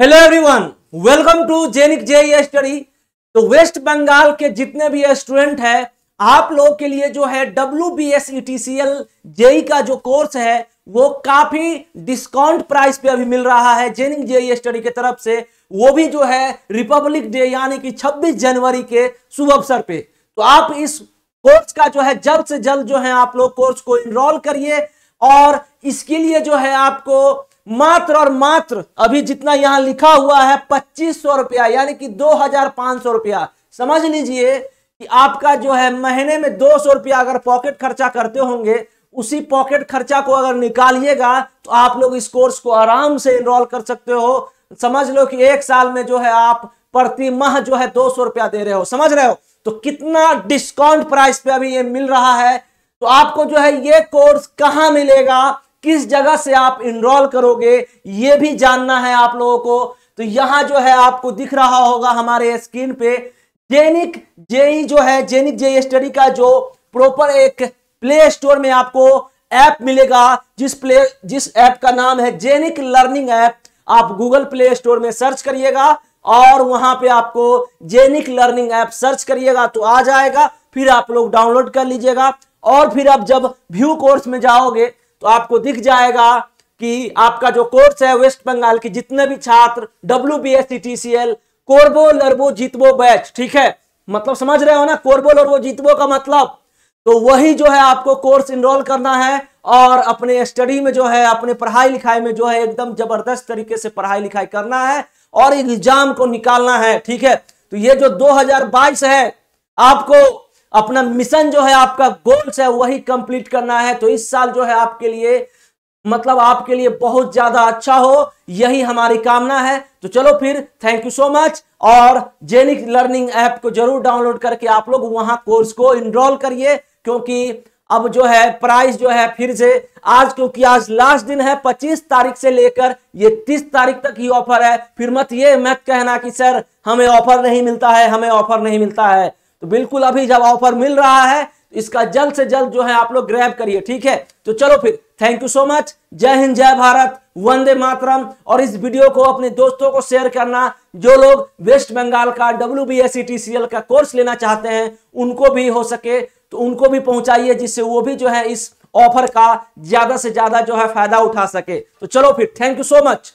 hello everyone welcome to Genic J study तो West Bengal के जितने भी स्टूडेंट हैं आप लोग के लिए जो है W B S E T C L JE का जो कोर्स है वो काफी डिस्काउंट प्राइस पे अभी मिल रहा है जेनिक जे स्टडी के तरफ से वो भी जो है रिपब्लिक डे यानी कि 26 जनवरी के शुभ अवसर पे तो आप इस कोर्स का जो है जल्द से जल्द जो है आप लोग कोर्स को इनरोल करिए और इसके लिए जो है आपको मात्र और मात्र अभी जितना यहां लिखा हुआ है पच्चीस सौ रुपया यानी कि दो हजार पांच सौ रुपया समझ लीजिए कि आपका जो है महीने में दो सौ रुपया अगर पॉकेट खर्चा करते होंगे उसी पॉकेट खर्चा को अगर निकालिएगा तो आप लोग इस कोर्स को आराम से इनरोल कर सकते हो समझ लो कि एक साल में जो है आप प्रति माह जो है दो सौ रुपया दे रहे हो समझ रहे हो तो कितना डिस्काउंट प्राइस पे अभी ये मिल रहा है तो आपको जो है ये कोर्स कहां मिलेगा किस जगह से आप इनरोल करोगे ये भी जानना है आप लोगों को तो यहां जो है आपको दिख रहा होगा हमारे स्क्रीन पे जेनिक जेई e जो है जेनिक जेई स्टडी का जो प्रॉपर एक प्ले स्टोर में आपको ऐप मिलेगा जिस प्ले जिस ऐप का नाम है जेनिक लर्निंग ऐप आप गूगल प्ले स्टोर में सर्च करिएगा और वहां पे आपको जेनिक लर्निंग ऐप सर्च करिएगा तो आ जाएगा फिर आप लोग डाउनलोड कर लीजिएगा और फिर आप जब व्यू कोर्स में जाओगे तो आपको दिख जाएगा कि आपका जो कोर्स है वेस्ट बंगाल के जितने भी छात्र W B S T C L कोरबो लरबो जीतबो बैच ठीक है मतलब समझ रहे हो ना कोरबो लरबो जीतबो का मतलब तो वही जो है आपको कोर्स इनरोल करना है और अपने स्टडी में जो है अपने पढ़ाई लिखाई में जो है एकदम जबरदस्त तरीके से पढ़ाई लिखाई करना है और एग्जाम को निकालना है ठीक है तो ये जो 2022 है आपको अपना मिशन जो है आपका गोल्स है वही कंप्लीट करना है तो इस साल जो है आपके लिए मतलब आपके लिए बहुत ज्यादा अच्छा हो यही हमारी कामना है तो चलो फिर थैंक यू सो मच और जेनिक लर्निंग ऐप को जरूर डाउनलोड करके आप लोग वहां कोर्स को इनरोल करिए क्योंकि अब जो है प्राइस जो है फिर से आज क्योंकि आज लास्ट दिन है 25 तारीख से लेकर ये 30 तारीख तक ही ऑफर है फिर मत ये मत कहना कि सर हमें ऑफर नहीं मिलता है हमें ऑफर नहीं मिलता है तो बिल्कुल अभी जब ऑफर मिल रहा है इसका जल्द से जल्द जो है आप लोग ग्रैब करिए ठीक है तो चलो फिर थैंक यू सो मच जय हिंद जय भारत वंदे मातरम और इस वीडियो को अपने दोस्तों को शेयर करना जो लोग वेस्ट बंगाल का डब्ल्यू बी एस का कोर्स लेना चाहते हैं उनको भी हो सके तो उनको भी पहुंचाइए जिससे वो भी जो है इस ऑफर का ज्यादा से ज्यादा जो है फायदा उठा सके तो चलो फिर थैंक यू सो मच